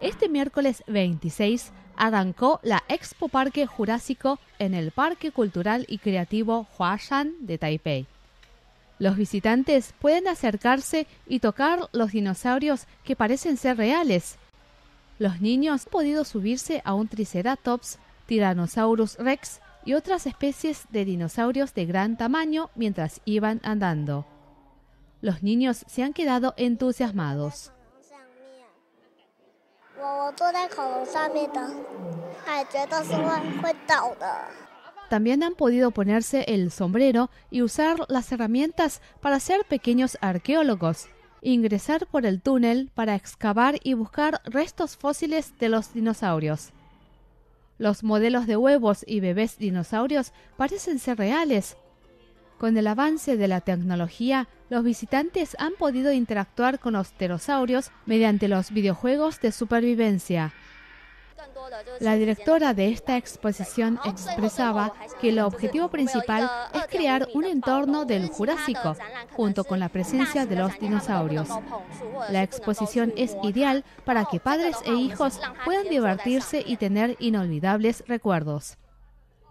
Este miércoles 26 arrancó la Expo Parque Jurásico en el Parque Cultural y Creativo Huashan de Taipei. Los visitantes pueden acercarse y tocar los dinosaurios que parecen ser reales. Los niños han podido subirse a un Triceratops, Tyrannosaurus rex y otras especies de dinosaurios de gran tamaño mientras iban andando. Los niños se han quedado entusiasmados. También han podido ponerse el sombrero y usar las herramientas para ser pequeños arqueólogos, ingresar por el túnel para excavar y buscar restos fósiles de los dinosaurios. Los modelos de huevos y bebés dinosaurios parecen ser reales, con el avance de la tecnología, los visitantes han podido interactuar con los pterosaurios mediante los videojuegos de supervivencia. La directora de esta exposición expresaba que el objetivo principal es crear un entorno del Jurásico, junto con la presencia de los dinosaurios. La exposición es ideal para que padres e hijos puedan divertirse y tener inolvidables recuerdos.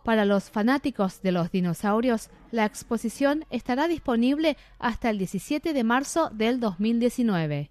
Para los fanáticos de los dinosaurios, la exposición estará disponible hasta el 17 de marzo del 2019.